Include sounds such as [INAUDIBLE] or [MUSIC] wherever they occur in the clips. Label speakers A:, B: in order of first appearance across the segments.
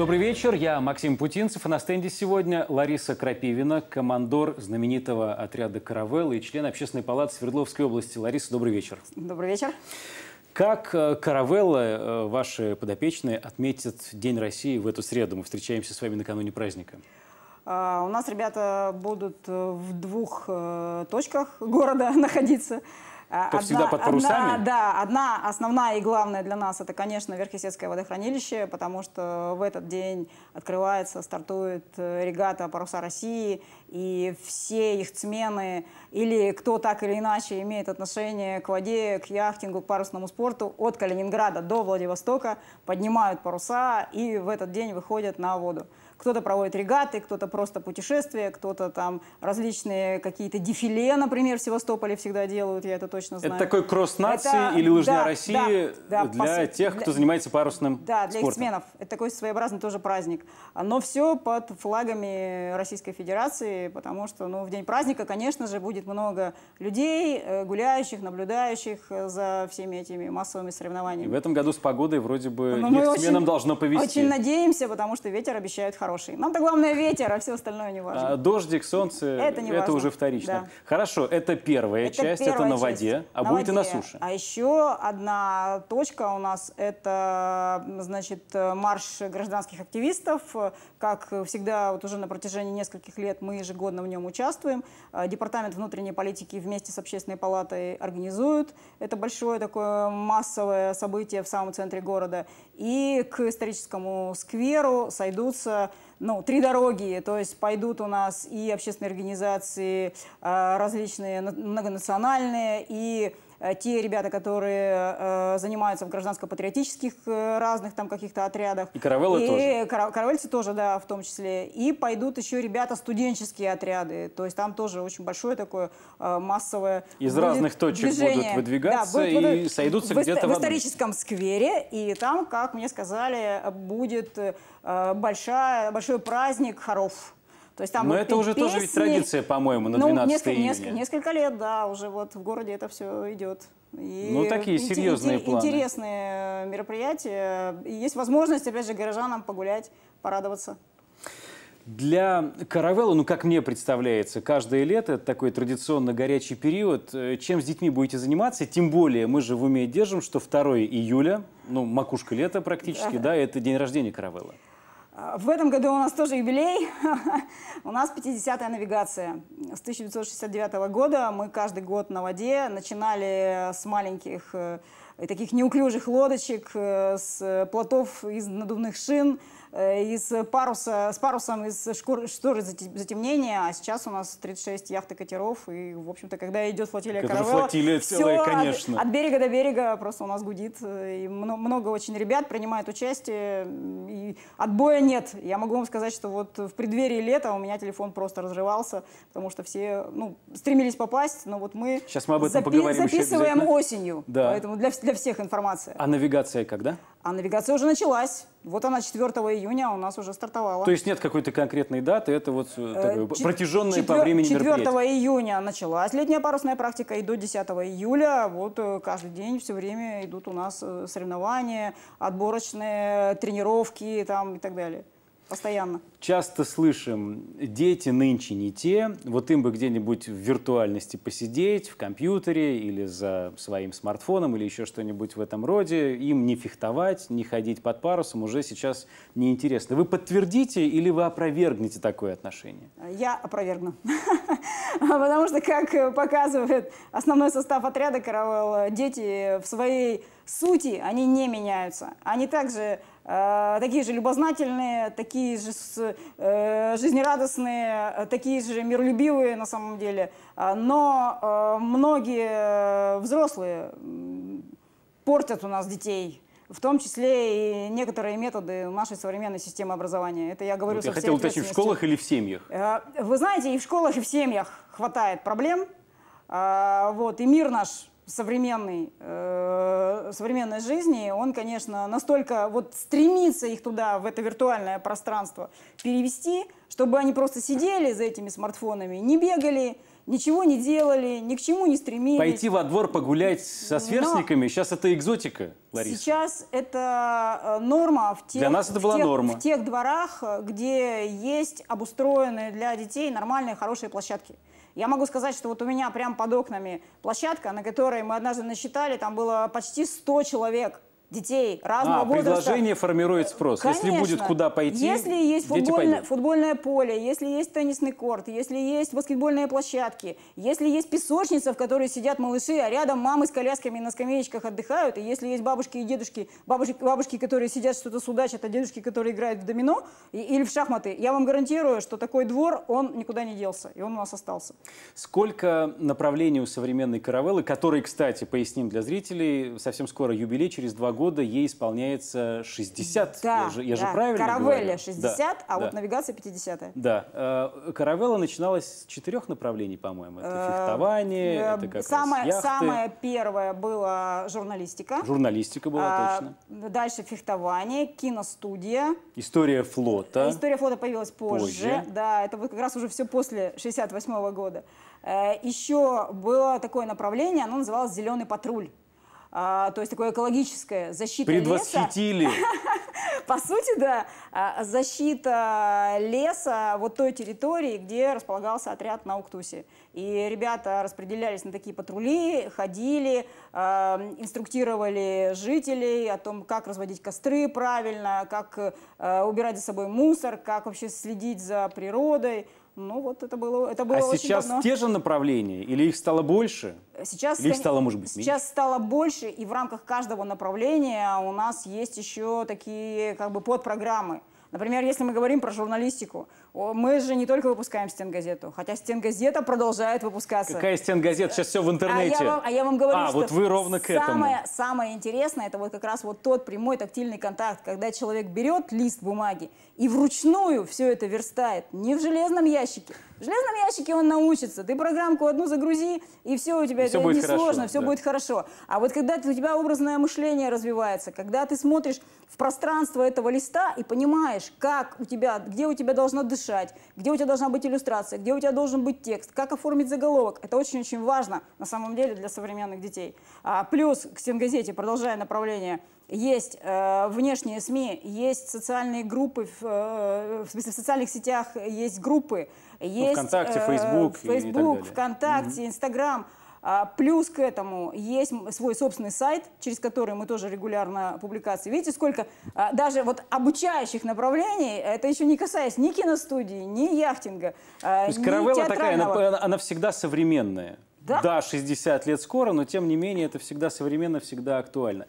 A: Добрый вечер, я Максим Путинцев, и на стенде сегодня Лариса Крапивина, командор знаменитого отряда «Каравелла» и член Общественной палаты Свердловской области. Лариса, добрый вечер. Добрый вечер. Как э, «Каравелла», э, ваши подопечные, отметят День России в эту среду? Мы встречаемся с вами накануне праздника.
B: А, у нас ребята будут э, в двух точках города [LAUGHS] находиться – а, То всегда под парусами? Одна, да, одна основная и главная для нас, это, конечно, Верхесецкое водохранилище, потому что в этот день открывается, стартует э, регата «Паруса России», и все их смены, или кто так или иначе имеет отношение к воде, к яхтингу, к парусному спорту, от Калининграда до Владивостока поднимают паруса и в этот день выходят на воду. Кто-то проводит регаты, кто-то просто путешествия, кто-то там различные какие-то дефиле, например, в Севастополе всегда делают, я это точно знаю. Это такой кросс нации это, или лыжня да, России да, да, для сути, тех, кто для, занимается
A: парусным Да, для спортом. эксменов.
B: Это такой своеобразный тоже праздник. Но все под флагами Российской Федерации, потому что ну, в день праздника, конечно же, будет много людей, э, гуляющих, наблюдающих э, за всеми этими массовыми соревнованиями. И в
A: этом году с погодой вроде бы Но ну, не должно повезти. Очень
B: надеемся, потому что ветер обещает хороший. Нам-то главное ветер, а все остальное не важно.
A: А, дождик, солнце, это, не это уже вторично. Да. Хорошо, это первая это часть, первая это на часть. воде, а на будет воде. и на суше.
B: А еще одна точка у нас, это, значит, марш гражданских активистов. Как всегда, вот уже на протяжении нескольких лет мы ежегодно в нем участвуем. А, Департамент внутренней политики вместе с общественной палатой организуют. Это большое такое массовое событие в самом центре города. И к историческому скверу сойдутся ну, три дороги, то есть пойдут у нас и общественные организации а, различные многонациональные, и Э, те ребята, которые э, занимаются в гражданско-патриотических э, разных там каких-то отрядах. И каравеллы и тоже. Кара каравельцы тоже, да, в том числе. И пойдут еще ребята студенческие отряды. То есть там тоже очень большое такое массовое Из разных точек движение. будут выдвигаться да, будет, и сойдутся где-то в, в историческом сквере. И там, как мне сказали, будет большая, большой праздник хоров. То есть там Но вот это уже песни... тоже ведь традиция,
A: по-моему, на 12 ну, несколько, июня. Несколько, несколько
B: лет, да, уже вот в городе это все идет. И ну, такие серьезные ин- планы. Интересные э, мероприятия. И есть возможность, опять же, горожанам погулять, порадоваться.
A: Для каравелла, ну, как мне представляется, каждое лето – это такой традиционно горячий период. Э, чем с детьми будете заниматься? Тем более мы же в уме держим, что 2 июля, ну, макушка лета практически, да, да это день рождения каравелла.
B: А, в этом году у нас тоже юбилей. [LAUGHS] у нас 50-я навигация. С 1969 года мы каждый год на воде начинали с маленьких э, Э, таких неуклюжих лодочек, э, с э, плотов из надувных шин, из паруса, с парусом из шкур, шторы затемнения, а сейчас у нас 36 яхт и катеров, и, в общем-то, когда идет флотилия Которая каравелла, флотилия целая, конечно. От, от берега до берега просто у нас гудит, и много, много очень ребят принимает участие, и отбоя нет. Я могу вам сказать, что вот в преддверии лета у меня телефон просто разрывался, потому что все, ну, стремились попасть, но вот мы, сейчас
A: мы об этом запи поговорим записываем осенью, да. поэтому
B: для, для для всех информация. А
A: навигация когда?
B: А навигация уже началась. Вот она 4 июня а у нас уже стартовала. То есть
A: нет какой-то конкретной даты, это вот э, такое э, э, протяженное по времени 4
B: июня началась летняя парусная практика, и до 10 июля вот каждый день все время идут у нас соревнования, отборочные, тренировки там, и так далее. Постоянно.
A: Часто слышим, дети нынче не те, вот им бы где-нибудь в виртуальности посидеть, в компьютере или за своим смартфоном или еще что-нибудь в этом роде, им не фехтовать, не ходить под парусом уже сейчас неинтересно. Вы подтвердите или вы опровергнете такое отношение?
B: Я опровергну. [LAUGHS] Потому что, как показывает основной состав отряда «Каравелл», дети в своей сути, они не меняются. Они также Э, такие же любознательные, такие же э, жизнерадостные, э, такие же миролюбивые на самом деле. Но многие взрослые портят у нас детей в том числе и некоторые методы нашей современной системы образования. Это я говорю вот со Я хотел уточнить, в школах или в семьях? Вы знаете, и в школах, и в семьях хватает проблем. Вот, и мир наш современной, э, современной жизни, он, конечно, настолько вот стремится их туда, в это виртуальное пространство перевести, чтобы они просто сидели за этими смартфонами, не бегали, ничего не делали, ни к чему не стремились. Пойти
A: во двор погулять со сверстниками, Но сейчас это экзотика, Лариса.
B: Сейчас это э, норма в тех, для нас это была тех, норма. в тех дворах, э, где есть обустроенные для детей нормальные, хорошие площадки. Я могу сказать, что вот у меня прямо под окнами площадка, на которой мы однажды насчитали, там было почти 100 человек детей разного а, возраста. предложение
A: формирует спрос. Конечно. Если будет куда пойти, Если есть футбольное,
B: футбольное поле, если есть теннисный корт, если есть баскетбольные площадки, если есть песочница, в которой сидят малыши, а рядом мамы с колясками на скамеечках отдыхают, и если есть бабушки и дедушки, бабушки, бабушки которые сидят что-то судачат, а дедушки, которые играют в домино и, или в шахматы, я вам гарантирую, что такой двор, он никуда не делся, и он у нас
A: остался. Сколько направлений у современной каравеллы, которые, кстати, поясним для зрителей, совсем скоро юбилей, через два года, года ей исполняется 60. Да, я же, я да. же правильно Каравелли говорю? 60, да, а да. вот
B: навигация 50
A: Да. Э, Каравелла начиналась с четырех направлений, по-моему. Это э, фехтование, э, это как самое, раз Самое
B: первое было журналистика.
A: Журналистика была, а, точно.
B: Дальше фехтование, киностудия.
A: История флота.
B: История флота появилась позже. позже. Да, это вот как раз уже все после 68 -го года. Еще было такое направление, оно называлось «Зеленый патруль». А, то есть такое экологическое защита Предвосхитили. леса. [LAUGHS] По сути, да, а, защита э, леса вот той территории, где располагался отряд на Уктусе. И ребята распределялись на такие патрули, ходили, э, инструктировали жителей о том, как разводить костры правильно, как э, убирать за собой мусор, как вообще следить за природой. Ну вот это было, это было а очень сейчас давно. те же
A: направления или их стало больше?
B: Сейчас, или их стало, может быть, меньше? Сейчас стало больше, и в рамках каждого направления у нас есть еще такие как бы подпрограммы. Например, если мы говорим про журналистику, мы же не только выпускаем стенгазету, хотя стенгазета продолжает выпускаться. Какая
A: стенгазета? Сейчас все в интернете. А я вам, а
B: я вам говорю, а, что вот вы ровно к самое, этому. самое интересное, это вот как раз вот тот прямой тактильный контакт, когда человек берет лист бумаги и вручную все это верстает, не в железном ящике, в железном ящике он научится. Ты программку одну загрузи, и все у тебя и это все будет несложно, хорошо, все да. будет хорошо. А вот когда у тебя образное мышление развивается, когда ты смотришь в пространство этого листа и понимаешь, как у тебя, где у тебя должно дышать, где у тебя должна быть иллюстрация, где у тебя должен быть текст, как оформить заголовок. Это очень-очень важно на самом деле для современных детей. А, плюс к стенгазете, продолжая направление есть э, внешние СМИ, есть социальные группы, в, э, в смысле в социальных сетях есть группы, ну, есть... Ну, ВКонтакте, Facebook, э, Facebook, ВКонтакте, Инстаграм. Mm-hmm. Плюс к этому есть свой собственный сайт, через который мы тоже регулярно публикации. Видите, сколько а, даже вот обучающих направлений, это еще не касаясь ни киностудии, ни яхтинга, э, То есть ни каравелла такая, она,
A: она всегда современная. Да? да, 60 лет скоро, но тем не менее это всегда современно, всегда актуально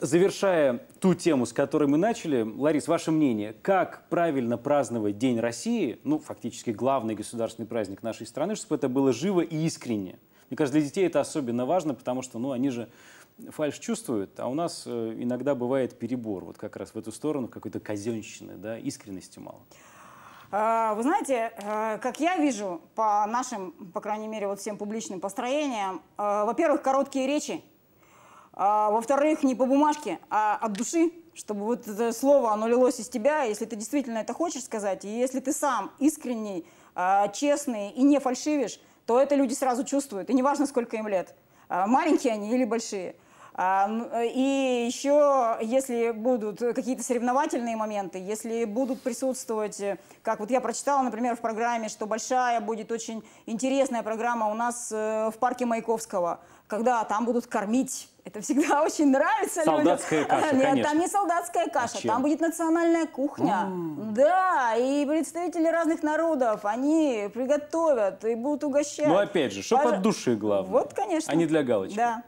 A: завершая ту тему, с которой мы начали, Ларис, ваше мнение, как правильно праздновать День России, ну, фактически главный государственный праздник нашей страны, чтобы это было живо и искренне? Мне кажется, для детей это особенно важно, потому что, ну, они же фальш чувствуют, а у нас э, иногда бывает перебор, вот как раз в эту сторону, какой-то казенщины, да, искренности мало.
B: А, вы знаете, э, как я вижу, по нашим, по крайней мере, вот всем публичным построениям, э, во-первых, короткие речи а, во-вторых, не по бумажке, а от души, чтобы вот это слово, оно лилось из тебя, если ты действительно это хочешь сказать, и если ты сам искренний, а, честный и не фальшивишь, то это люди сразу чувствуют, и неважно, сколько им лет, а, маленькие они или большие – а, э, и еще, если будут какие-то соревновательные моменты, если будут присутствовать, э, как вот я прочитала, например, в программе, что большая будет очень интересная программа у нас э, в парке Маяковского, когда там будут кормить. Это всегда [LAUGHS] очень нравится солдатская людям. Каша, Нет, конечно. там не солдатская а каша, а там будет национальная кухня. Mm. Да, и представители разных народов, они приготовят и будут угощать. Ну опять же, чтобы Пож... от
A: души главное. Вот, конечно. А не для галочки. Да.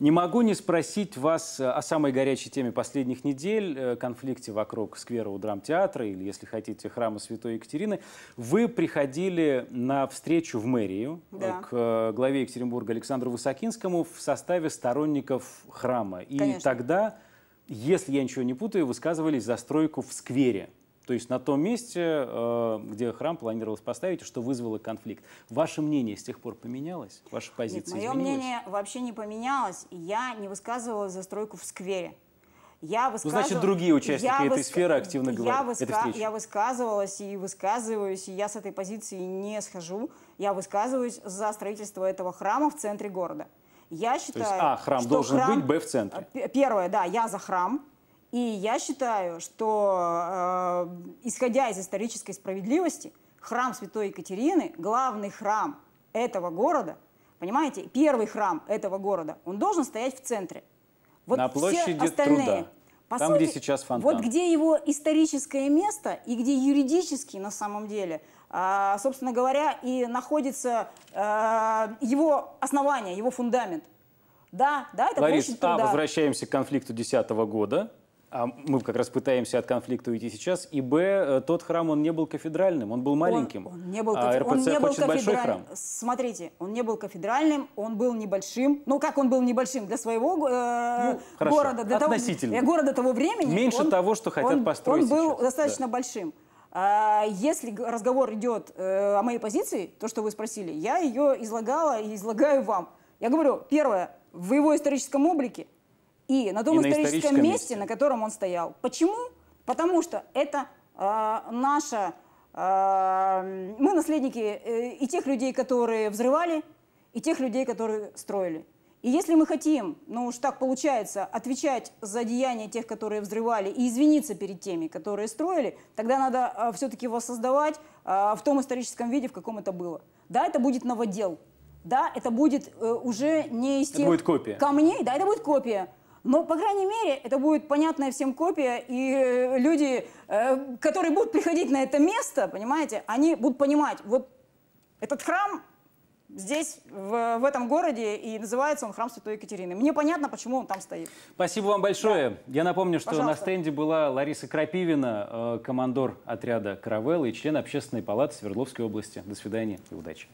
A: Не могу не спросить вас э, о самой горячей теме последних недель, э, конфликте вокруг сквера у драмтеатра или, если хотите, храма Святой Екатерины. Вы приходили на встречу в мэрию э, да. к главе Екатеринбурга Александру Высокинскому в составе сторонников храма. И Конечно. тогда, если я ничего не путаю, высказывались за стройку в сквере то есть на том месте, э, где храм планировалось поставить, что вызвало конфликт. Ваше мнение с тех пор поменялось? Ваша позиция Нет, мое изменилась? мнение
B: вообще не поменялось. Я не высказывала застройку в сквере. Я высказывала... Ну, значит, другие участники я этой выск... сферы активно говорят. Я, выска... я высказывалась и высказываюсь, и я с этой позиции не схожу. Я высказываюсь за строительство этого храма в центре города. Я считаю, То есть, а, храм что должен храм... быть, б, в центре. Э, первое, да, я за храм, и я считаю, что, э, исходя из исторической справедливости, храм Святой Екатерины, главный храм этого города, понимаете, первый храм этого города, он должен стоять в центре.
A: Вот На площади все остальные, труда. По Там, сути, где сейчас фонтан. Вот где
B: его историческое место и где юридически, на самом деле, э, собственно говоря, и находится э, его основание, его фундамент. Да, да, это Ларис, площадь труда. а
A: возвращаемся к конфликту 2010 года. А мы как раз пытаемся от конфликта уйти сейчас. И б э, тот храм он не был кафедральным, он был маленьким. Он, он не был, а РПЦ он не был большой храм.
B: Смотрите, он не был кафедральным, он был небольшим. Ну как он был небольшим для своего э, ну, города, для относительно. Того, э, города того времени. Меньше он, того, что хотят он, построить. Он был сейчас. достаточно да. большим. А если разговор идет э, о моей позиции, то, что вы спросили, я ее излагала и излагаю вам. Я говорю, первое, в его историческом облике и на том и историческом, на месте, месте, на котором он стоял. Почему? Потому что это э, наша... Э, мы наследники э, и тех людей, которые взрывали, и тех людей, которые строили. И если мы хотим, ну уж так получается, отвечать за деяния тех, которые взрывали, и извиниться перед теми, которые строили, тогда надо э, а, все-таки воссоздавать э, в том историческом виде, в каком это было. Да, это будет новодел. Да, это будет э, уже не из тех... Это будет копия. Камней, да, это будет копия. Но, по крайней мере, это будет понятная всем копия, и э, люди, э, которые будут приходить на это место, понимаете, они будут понимать, вот этот храм здесь, в, в этом городе, и называется он храм Святой Екатерины. Мне понятно, почему он там стоит.
A: Спасибо вам большое. Да. Я напомню, что Пожалуйста. на стенде была Лариса Крапивина, э, командор отряда «Каравелл» и член общественной палаты Свердловской области. До свидания и удачи.